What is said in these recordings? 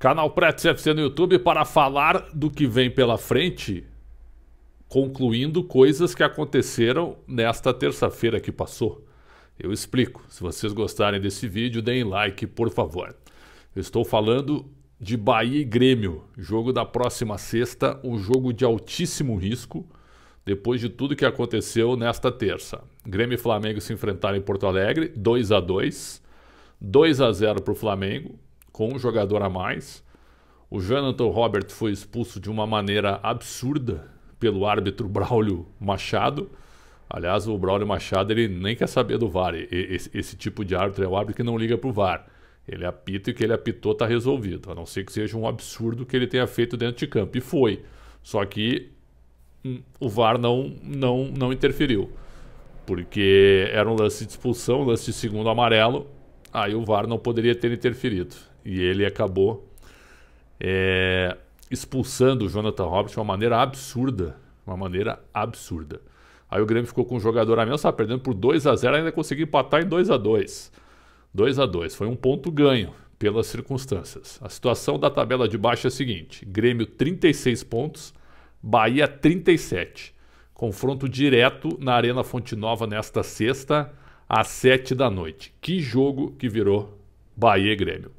Canal Pretz FC no YouTube para falar do que vem pela frente, concluindo coisas que aconteceram nesta terça-feira que passou. Eu explico. Se vocês gostarem desse vídeo, deem like, por favor. Eu estou falando de Bahia e Grêmio, jogo da próxima sexta, um jogo de altíssimo risco, depois de tudo que aconteceu nesta terça. Grêmio e Flamengo se enfrentaram em Porto Alegre, 2 a 2 2 a 0 para o Flamengo, com um jogador a mais. O Jonathan Robert foi expulso de uma maneira absurda pelo árbitro Braulio Machado. Aliás, o Braulio Machado ele nem quer saber do VAR. Esse, esse tipo de árbitro é o árbitro que não liga para o VAR. Ele apita e o que ele apitou está resolvido, a não ser que seja um absurdo que ele tenha feito dentro de campo. E foi. Só que hum, o VAR não, não, não interferiu. Porque era um lance de expulsão, um lance de segundo amarelo, aí o VAR não poderia ter interferido. E ele acabou é, expulsando o Jonathan Roberts de uma maneira absurda. Uma maneira absurda. Aí o Grêmio ficou com o jogador a menos, tá perdendo por 2 a 0 ainda conseguiu empatar em 2 a 2 2 a 2 Foi um ponto ganho pelas circunstâncias. A situação da tabela de baixo é a seguinte: Grêmio 36 pontos, Bahia 37. Confronto direto na Arena Fonte Nova nesta sexta, às 7 da noite. Que jogo que virou Bahia e Grêmio.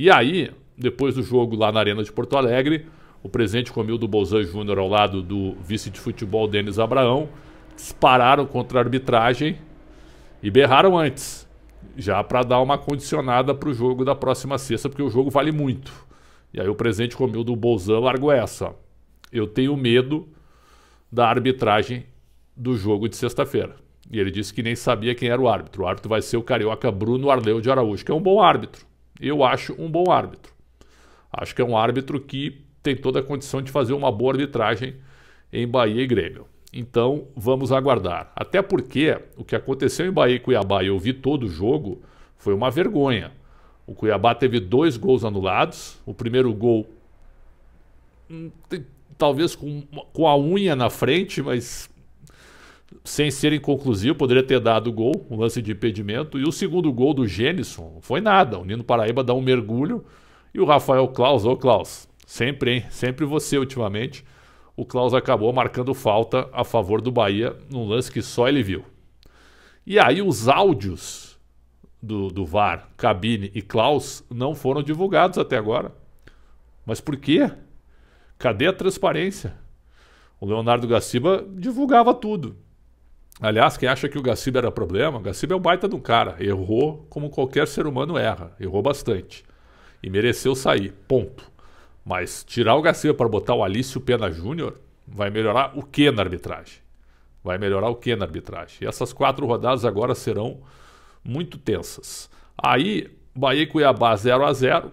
E aí, depois do jogo lá na Arena de Porto Alegre, o presidente Comildo Bolzan Júnior ao lado do vice de futebol Denis Abraão dispararam contra a arbitragem e berraram antes, já para dar uma condicionada para o jogo da próxima sexta, porque o jogo vale muito. E aí o presidente Comildo Bolzan largou essa. Eu tenho medo da arbitragem do jogo de sexta-feira. E ele disse que nem sabia quem era o árbitro. O árbitro vai ser o carioca Bruno Arleu de Araújo, que é um bom árbitro. Eu acho um bom árbitro. Acho que é um árbitro que tem toda a condição de fazer uma boa arbitragem em Bahia e Grêmio. Então vamos aguardar. Até porque o que aconteceu em Bahia e Cuiabá, eu vi todo o jogo, foi uma vergonha. O Cuiabá teve dois gols anulados. O primeiro gol, hum, talvez com, com a unha na frente, mas sem ser inconclusivo, poderia ter dado gol, um lance de impedimento. E o segundo gol do Gênison foi nada. O Nino Paraíba dá um mergulho e o Rafael Klaus, ô Klaus, sempre, hein? Sempre você ultimamente. O Klaus acabou marcando falta a favor do Bahia num lance que só ele viu. E aí os áudios do, do VAR, Cabine e Klaus não foram divulgados até agora. Mas por quê? Cadê a transparência? O Leonardo Gaciba divulgava tudo. Aliás, quem acha que o Gaciba era problema, o Gaciba é um baita de um cara. Errou como qualquer ser humano erra. Errou bastante. E mereceu sair. Ponto. Mas tirar o Gaciba para botar o Alício Pena Júnior vai melhorar o que na arbitragem? Vai melhorar o que na arbitragem? E essas quatro rodadas agora serão muito tensas. Aí, Bahia e Cuiabá 0 a 0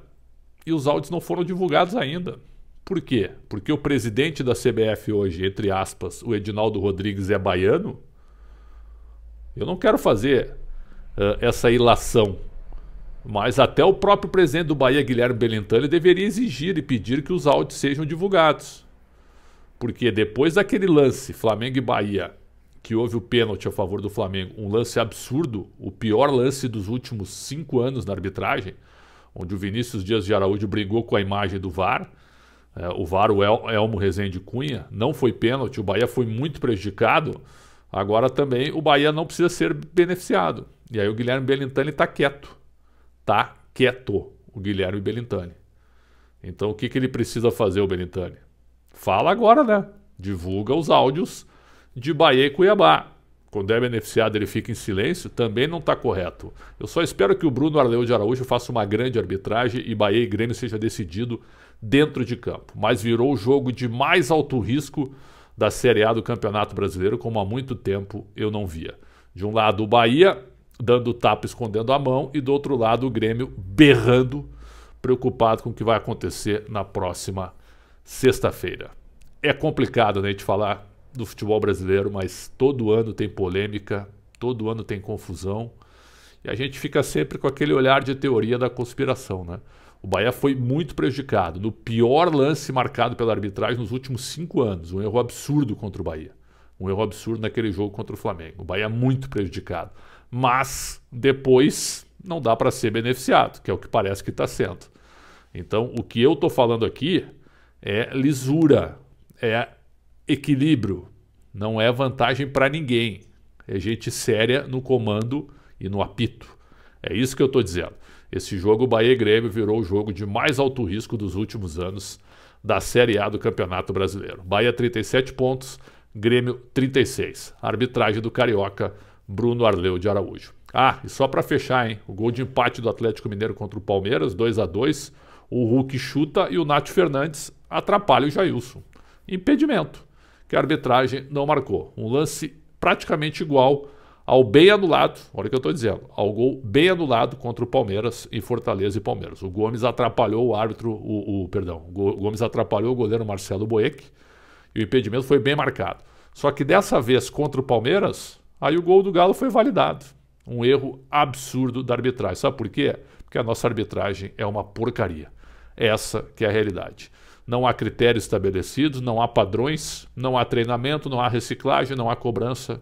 e os áudios não foram divulgados ainda. Por quê? Porque o presidente da CBF hoje, entre aspas, o Edinaldo Rodrigues é baiano, eu não quero fazer uh, essa ilação, mas até o próprio presidente do Bahia, Guilherme Belintani, deveria exigir e pedir que os áudios sejam divulgados. Porque depois daquele lance Flamengo e Bahia, que houve o pênalti a favor do Flamengo, um lance absurdo, o pior lance dos últimos cinco anos na arbitragem, onde o Vinícius Dias de Araújo brigou com a imagem do VAR, é, o VAR, o El, Elmo Rezende Cunha, não foi pênalti, o Bahia foi muito prejudicado. Agora também o Bahia não precisa ser beneficiado. E aí o Guilherme Belintani está quieto. Está quieto o Guilherme Belintani. Então o que, que ele precisa fazer, o Belintani? Fala agora, né? Divulga os áudios de Bahia e Cuiabá. Quando é beneficiado, ele fica em silêncio, também não está correto. Eu só espero que o Bruno Arleu de Araújo faça uma grande arbitragem e Bahia e Grêmio seja decidido dentro de campo. Mas virou o jogo de mais alto risco da Série A do Campeonato Brasileiro, como há muito tempo eu não via. De um lado, o Bahia dando tapa, escondendo a mão, e do outro lado, o Grêmio berrando, preocupado com o que vai acontecer na próxima sexta-feira. É complicado né, a gente falar do futebol brasileiro, mas todo ano tem polêmica, todo ano tem confusão, e a gente fica sempre com aquele olhar de teoria da conspiração, né? O Bahia foi muito prejudicado, no pior lance marcado pela arbitragem nos últimos cinco anos. Um erro absurdo contra o Bahia. Um erro absurdo naquele jogo contra o Flamengo. O Bahia é muito prejudicado. Mas depois não dá para ser beneficiado, que é o que parece que está sendo. Então, o que eu estou falando aqui é lisura, é equilíbrio, não é vantagem para ninguém. É gente séria no comando e no apito. É isso que eu estou dizendo. Esse jogo, Bahia e Grêmio, virou o jogo de mais alto risco dos últimos anos da Série A do Campeonato Brasileiro. Bahia 37 pontos, Grêmio 36. Arbitragem do Carioca, Bruno Arleu de Araújo. Ah, e só para fechar, hein? O gol de empate do Atlético Mineiro contra o Palmeiras, 2 a 2 O Hulk chuta e o Nath Fernandes atrapalha o Jailson. Impedimento, que a arbitragem não marcou. Um lance praticamente igual ao bem anulado, olha o que eu estou dizendo, ao gol bem anulado contra o Palmeiras em Fortaleza e Palmeiras. O Gomes atrapalhou o árbitro, o, o perdão, o Gomes atrapalhou o goleiro Marcelo Boeck e o impedimento foi bem marcado. Só que dessa vez contra o Palmeiras, aí o gol do Galo foi validado. Um erro absurdo da arbitragem. Sabe por quê? Porque a nossa arbitragem é uma porcaria. Essa que é a realidade. Não há critérios estabelecidos, não há padrões, não há treinamento, não há reciclagem, não há cobrança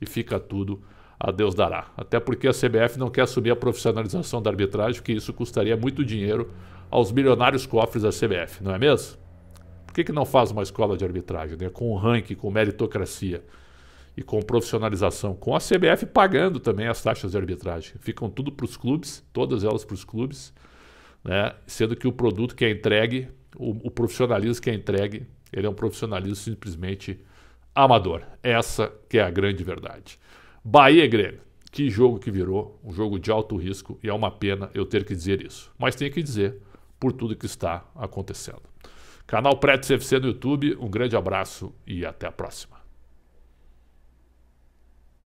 e fica tudo a Deus dará. Até porque a CBF não quer assumir a profissionalização da arbitragem, que isso custaria muito dinheiro aos milionários cofres da CBF, não é mesmo? Por que, que não faz uma escola de arbitragem, né? com ranking, com meritocracia e com profissionalização? Com a CBF pagando também as taxas de arbitragem. Ficam tudo para os clubes, todas elas para os clubes, né? sendo que o produto que é entregue, o, o profissionalismo que é entregue, ele é um profissionalismo simplesmente amador. Essa que é a grande verdade. Bahia é Grêmio. Que jogo que virou, um jogo de alto risco, e é uma pena eu ter que dizer isso. Mas tenho que dizer, por tudo que está acontecendo. Canal Pretz CFC no YouTube, um grande abraço e até a próxima.